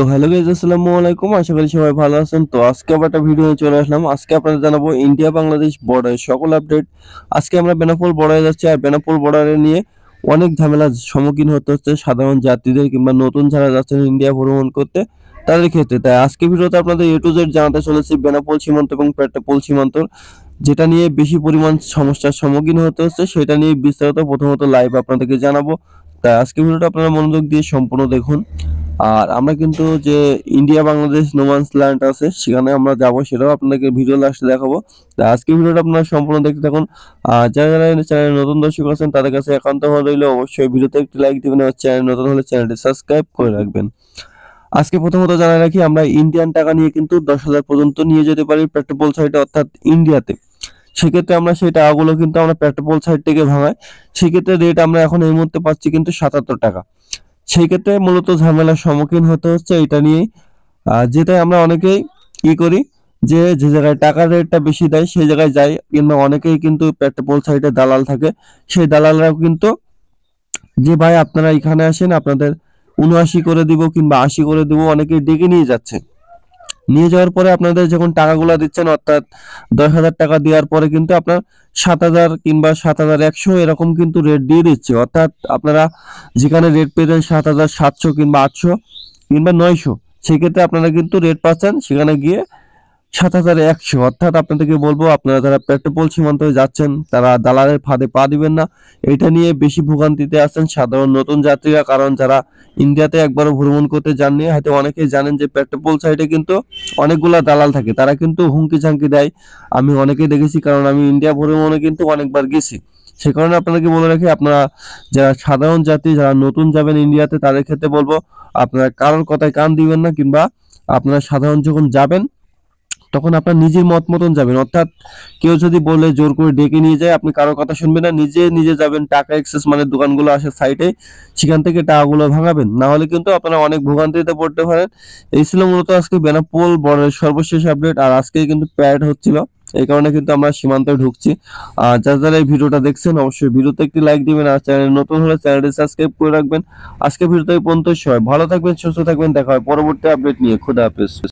তো hello guys আসসালামু আলাইকুম আশা করি সবাই ভালো আছেন তো আজকে আবার একটা ভিডিও চলে আসলাম আজকে আপনাদের জানাবো ইন্ডিয়া বাংলাদেশ বর্ডার সকল আপডেট আজকে আমরা বেনাপোল বর্ডারে যাচ্ছি আর বেনাপোল বর্ডারে নিয়ে অনেক ঝামেলার সম্মুখীন হতে হচ্ছে সাধারণ যাত্রীদের কিংবা নতুন যারা যাচ্ছেন ইন্ডিয়া ভ্রমণ করতে তাদের ক্ষেত্রে তাই আজকে ভিডিওতে আপনাদের এ টু জেড জানাতে চলেছি বেনাপোল সীমান্ত এবং পেট্রাপোল সীমান্ত যেটা নিয়ে বেশি পরিমাণ সমস্যার সম্মুখীন হতে হচ্ছে সেটা নিয়ে বিস্তারিত প্রথমত লাইভ আপনাদেরকে জানাবো তাই আজকে ভিডিওটা আপনারা মনোযোগ দিয়ে সম্পূর্ণ দেখুন আর আমরা কিন্তু যে ইন্ডিয়া বাংলাদেশ নোমান্স ল্যান্ড আছে সেখানে আমরা যাবো সেটাও আপনাকে ভিডিও লাস্টে দেখাবো আজকে ভিডিওটা আপনারা সম্পূর্ণ দেখতে থাকুন আর যারা যারা চ্যানেলে নতুন দর্শক আছেন তাদের কাছে একান্ত ভালো রইলে অবশ্যই ভিডিওতে একটি লাইক দেবেন আর চ্যানেল নতুন হলে চ্যানেলটি সাবস্ক্রাইব করে রাখবেন আজকে প্রথমত জানাই রাখি আমরা ইন্ডিয়ান টাকা নিয়ে কিন্তু দশ হাজার পর্যন্ত নিয়ে যেতে পারি পেট্রোপোল সাইটে অর্থাৎ ইন্ডিয়াতে সেক্ষেত্রে আমরা সেই টাকাগুলো কিন্তু আমরা পেট্রোপোল সাইট থেকে ভাঙাই সেক্ষেত্রে রেট আমরা এখন এই মুহূর্তে পাচ্ছি কিন্তু সাতাত্তর টাকা সেই ক্ষেত্রে মূলত ঝামেলার সম্মুখীন হতে হচ্ছে এটা নিয়ে যেটাই আমরা অনেকেই কি করি যে যে জায়গায় টাকার রেটটা বেশি দেয় সেই জায়গায় যাই কিংবা অনেকেই কিন্তু পেট্রোল সাইডে দালাল থাকে সেই দালালরাও কিন্তু যে ভাই আপনারা এখানে আসেন আপনাদের উনআশি করে দিব কিংবা আশি করে দিব অনেকেই ডেকে নিয়ে যাচ্ছে নিয়ে যাওয়ার পরে আপনাদের যখন টাকাগুলো দিচ্ছেন অর্থাৎ দশ হাজার টাকা দেওয়ার পরে কিন্তু আপনার সাত হাজার কিংবা সাত হাজার একশো এরকম কিন্তু রেট দিয়ে দিচ্ছে অর্থাৎ আপনারা যেখানে রেট পেতেন সাত হাজার সাতশো কিংবা আটশো কিংবা নয়শো সেক্ষেত্রে আপনারা কিন্তু রেট পাচ্ছেন সেখানে গিয়ে সাত হাজার একশো অর্থাৎ আপনাদেরকে বলবো আপনারা যারা পেট্রোপোল সীমান্ত যাচ্ছেন তারা দালালের ফাঁদে পা দিবেন না এটা নিয়ে বেশি ভোগান্তিতে আছেন সাধারণ নতুন যাত্রীরা কারণ যারা ইন্ডিয়াতে একবার ভ্রমণ করতে যাননি হয়তো অনেকেই জানেন যে পেট্রোপোল সাইডে কিন্তু অনেকগুলা দালাল থাকে তারা কিন্তু হুমকি ঝাঁকি দেয় আমি অনেকে দেখেছি কারণ আমি ইন্ডিয়া ভ্রমণে কিন্তু অনেকবার গেছি সে কারণে আপনাদেরকে বলে রাখি আপনারা যারা সাধারণ জাতি যারা নতুন যাবেন ইন্ডিয়াতে তাদের ক্ষেত্রে বলবো আপনারা কারোর কথায় কান দিবেন না কিংবা আপনারা সাধারণ যখন যাবেন তখন আপনার নিজের মত মতন যাবেন অর্থাৎ কেউ যদি বলে জোর করে ডেকে নিয়ে যায় আপনি কারো কথা শুনবেন না নিজে নিজে যাবেন টাকা এক্সেস মানে দোকানগুলো আসে সাইটে সেখান থেকে টাকাগুলো ভাঙাবেন না হলে কিন্তু আপনারা অনেক ভোগান্তিতে পড়তে পারেন এই ছিল মূলত আজকে বেনাপোল বর্ডারের সর্বশেষ আপডেট আর আজকে কিন্তু প্যাড হচ্ছিল এই কারণে কিন্তু আমরা সীমান্তে ঢুকছি আর যারা যারা এই ভিডিওটা দেখছেন অবশ্যই ভিডিওতে একটি লাইক দিবেন আর চ্যানেল নতুন হলে চ্যানেলটি সাবস্ক্রাইব করে রাখবেন আজকে ভিডিওতে পর্যন্ত সবাই ভালো থাকবেন সুস্থ থাকবেন দেখা হয় পরবর্তী আপডেট নিয়ে খোদা হাফেজ